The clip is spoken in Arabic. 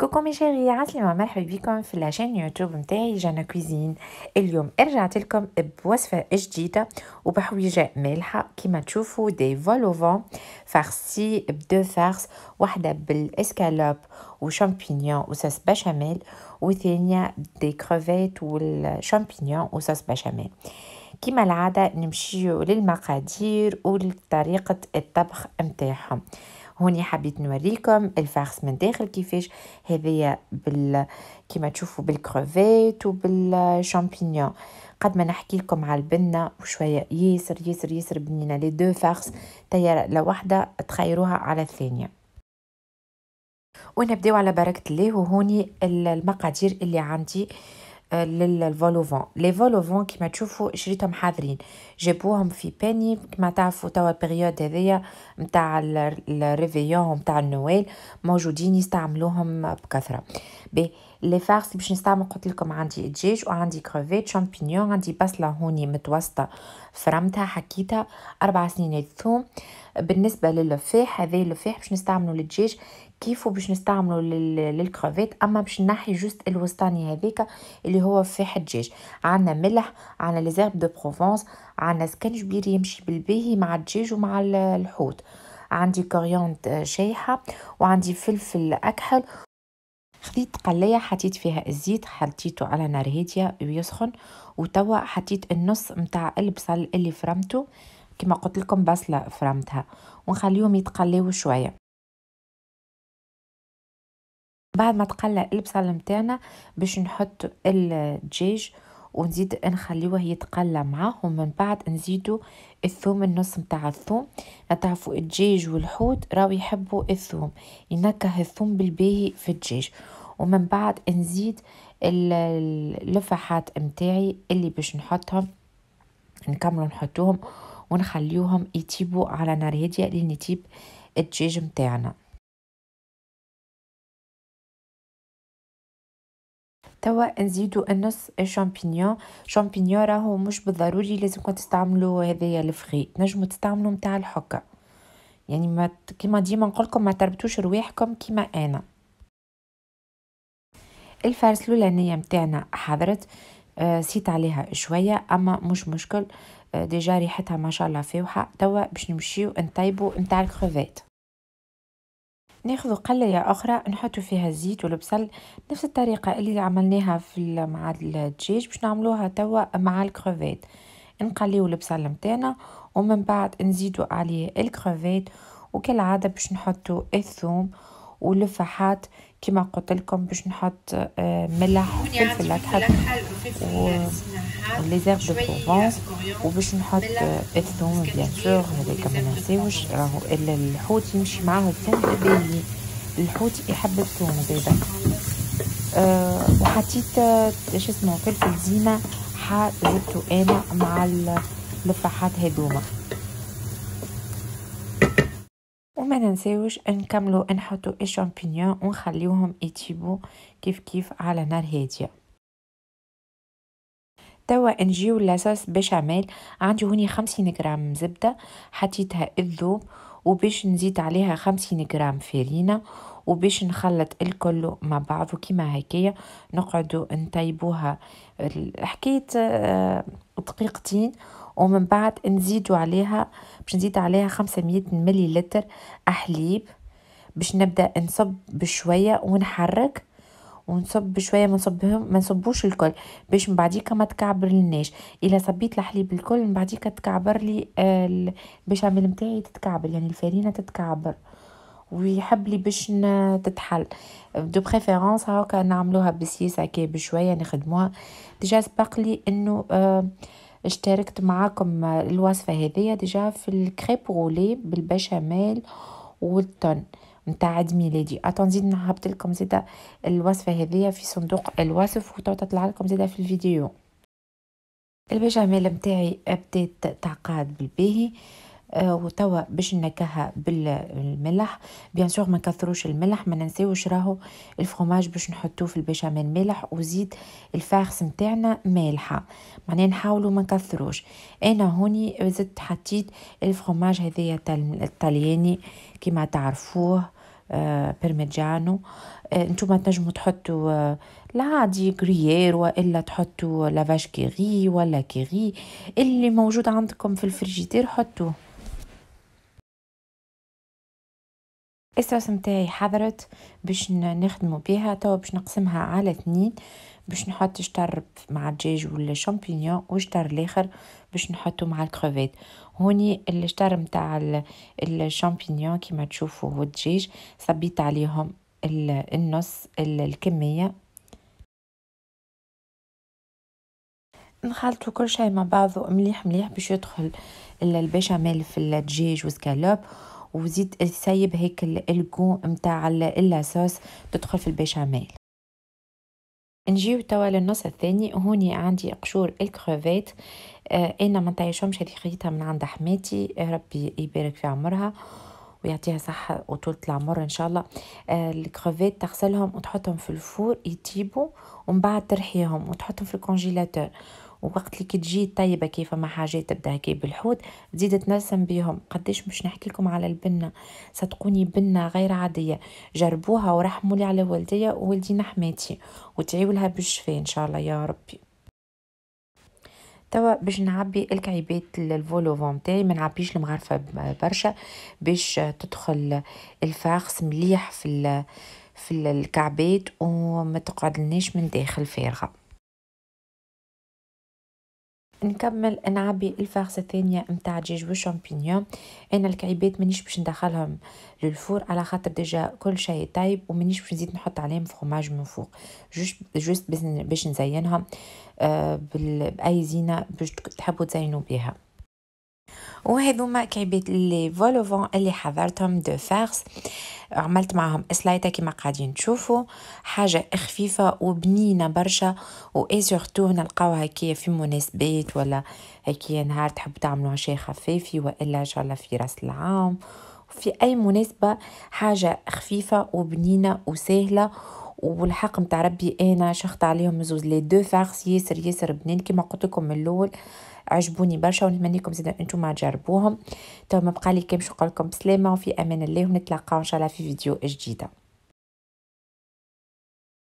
كوكو مي شيري عسلامة مرحبا بكم في لاشين يوتيوب متاعي جانا كوزين اليوم رجعت لكم بوصفة جديدة وبحويجة مالحة كيما تشوفوا دي فولوفون فارسي بدو فارس واحدة بالاسكالوب وشامبينيون وصوص بشاميل وثانية دي كروفيت والشامبينيون وصوص بشاميل كيما العادة نمشيو للمقادير ولطريقة الطبخ متاعهم هوني حبيت نوريكم الفارس من داخل كيفاش هذيا بال كيما تشوفوا بالكروفيت وبالشامبينيون قد ما نحكي لكم على البنه وشويه ياسر ياسر ياسر بنينه لي دو فارس تيار لوحده تخيروها على الثانيه ونبداو على بركه الله وهوني المقادير اللي عندي آه للفولوفون لي فولوفون كيما تشوفوا شريتهم حاضرين جابوهم في باني كيما تعرفوا توا البيريود هذيا نتاع الريفيون نتاع النوال موجودين يستعملوهم بكثره بي لي فارس باش نستعمل قلت لكم عندي دجاج وعندي كروفيت شامبينيون عندي بصله هوني متوسطه فرمتها حكيتها اربع سنين الثوم بالنسبه للفاح هذا اللفاح باش نستعملوا للدجاج كيفو باش نستعملوا للكروفيت اما باش نحي جوست الوسطاني هذيك اللي هو فاح الدجاج عندنا ملح عندنا ليزيرب دو بروفونس عندنا سكنجبير يمشي بالباهي مع الدجاج ومع الحوت عندي كوريوند آه، شايحه وعندي فلفل اكحل خديت قلية حطيت فيها الزيت حطيته على نار هاديه ويسخن وتوا حطيت النص متاع البصل اللي فرمته كما قلت لكم بصله فرمتها ونخليهم يتقلاو شويه بعد ما تقلى البصل متاعنا باش نحط الدجاج ونزيد نخليوه يتقلى معاهم من بعد نزيدو الثوم النص متاع الثوم تعرفوا الدجاج والحوت راو يحبوا الثوم ينكه الثوم بالباهي في الدجاج ومن بعد نزيد اللفحات متاعي اللي باش نحطهم نكملوا نحطوهم ونخليوهم يطيبوا على نار هاديه لين يطيب الدجاج متاعنا توا نزيدو النص الشامبينيون شامبينيون راهو مش بالضروري لازمكم تستعملو هذايا الفخي نجمو تستعملو متاع الحكه يعني ما كيما ديما نقولكم ما تربطوش رواحكم كيما انا الفرس الاولانيه متاعنا حضرت آه، سيت عليها شويه اما مش مشكل آه، ديجا ريحتها ما شاء الله فاوحه توا باش نمشيو نطيبو متاع الكروفيت ناخذ قلية أخرى نحط فيها الزيت والبصل نفس الطريقة اللي عملناها في مع الدجاج باش نعملوها توا مع الكروفيت نقليو البصل متاعنا ومن بعد نزيدو عليه الكروفيت وكالعادة باش نحطو الثوم والفحات كما قلت لكم باش نحط آه، ملح فلفل اكحل وليزير دو بروفونس وباش نحط الثوم بيان سور هذاك ما ننساوش راهو الحوت يمشي معاه الثوم باهي الحوت يحب الثوم زيدا أه وحطيت آه، شو اسمه فلفل زينه حا زدتو انا مع الفحات هذوما ما ننساوش نكملو نحطو الشامبينيون ونخليوهم يتيبو كيف كيف على نار هاديه توا نجيو لاصوص بشاميل عندي هوني خمسين غرام زبده حطيتها الذوب وباش نزيد عليها خمسين غرام فرينه وباش نخلط الكل مع بعض كيما هكايا نقعدو نطيبوها حكيت آه، دقيقتين ومن بعد نزيدوا عليها باش نزيد عليها 500 مليلتر حليب باش نبدا نصب بشويه ونحرك ونصب بشويه ما نصبهم ما نصبوش الكل باش من بعديك ما تكعبر الا صبيت الحليب الكل من بعديك تكعبر لي البشاميل آه، نتاعي تتكعبر يعني الفرينه تتكعبر ويحب لي باش تتحل دو بريفيرونس هاكا نعملوها بالسيس هكا بشويه نخدموها ديجا سبق لي انه آه اشتركت معاكم الوصفة هذه ديجا في الكريب غولي بالبشاميل والتون متاع عيد ميلادي اتنزيد نهبط لكم زيدا الوصفه هذه في صندوق الوصف وتطلع لكم زيدا في الفيديو البشاميل متاعي بدات تعقاد بالباهي آه، وتوا باش نكهها بالملح بيان سور ما نكثروش الملح ما ننساوش راهو الفرماج باش نحطوه في البشاميل ملح وزيد الفارس نتاعنا مالحه معناها نحاولوا ما نكثروش انا هوني زدت حطيت الفرماج هذايا الطلياني كيما تعرفوه آه برمجانو آه انتم تنجموا تحطوا آه العادي غريير والا تحطوا لافاش كيري ولا كيري اللي موجود عندكم في الفريجيتير حطوه الصوص متاعي حضرت باش نخدمو بيها توا باش نقسمها على اثنين باش نحط شطر مع الدجاج ولا شامبينيون وشطر الاخر باش نحطو مع الكروفيت هوني الشطر متاع الشامبينيون كيما تشوفوا والدجاج صبيت عليهم النص الكميه نخلطو كل شيء مع بعضه مليح مليح باش يدخل البشاميل في الدجاج والسكالوب وزيد سايب هيك الجو متاع اللاصوص تدخل في البيشاميل نجيو توا للنص الثاني هوني عندي قشور الكروفيت آه انا ما نطيشهمش هذه خيطها من عند حماتي ربي يبارك في عمرها ويعطيها صحة وطول العمر إن شاء الله آه الكروفيت تغسلهم وتحطهم في الفور يطيبوا ومن بعد ترحيهم وتحطهم في الكونجيلاتور وقت اللي كتجي طيبه كيف ما حاجه تبدا هكي بالحوت تزيد تنسم بيهم قداش باش نحكي لكم على البنه صدقوني بنه غير عاديه جربوها ورحموا لي على والديا ووالدينا حماتي وتعيو لها بالشفاء ان شاء الله يا ربي توا باش نعبي الكعيبات الفولوفون تاعي ما نعبيش المغرفه برشا باش تدخل الفاخس مليح في في الكعبات وما تقعدلناش من داخل فارغه نكمل نعبي الفاخسة الثانية متاع دجاج وشامبينيون انا الكعيبات مانيش باش ندخلهم للفور على خاطر ديجا كل شيء طيب ومانيش باش نزيد نحط عليهم فرماج من فوق جوست جوست باش نزينهم آه، باي زينه باش تحبوا تزينوا بها ما كيبيت لي فولوفون اللي حضرتهم دو فارس عملت معهم اسلايتا كما قاعدين تشوفوا حاجه خفيفه وبنينه برشا واي سورتو نلقاوها هكايا في مناسبات ولا هكايا نهار تحب تعملوا عشاء خفيفي والا ان شاء الله في راس العام في اي مناسبه حاجه خفيفه وبنينه وسهله والحق متاع ربي انا شخت عليهم زوز لي دو فارس ياسر ياسر بنين كما قلت لكم من الاول عجبوني برشا لكم زاد انتم تجربوهم تو ما بقى لي نقول لكم بسلامه وفي امان الله ونتلاقاو ان شاء الله في فيديو جديده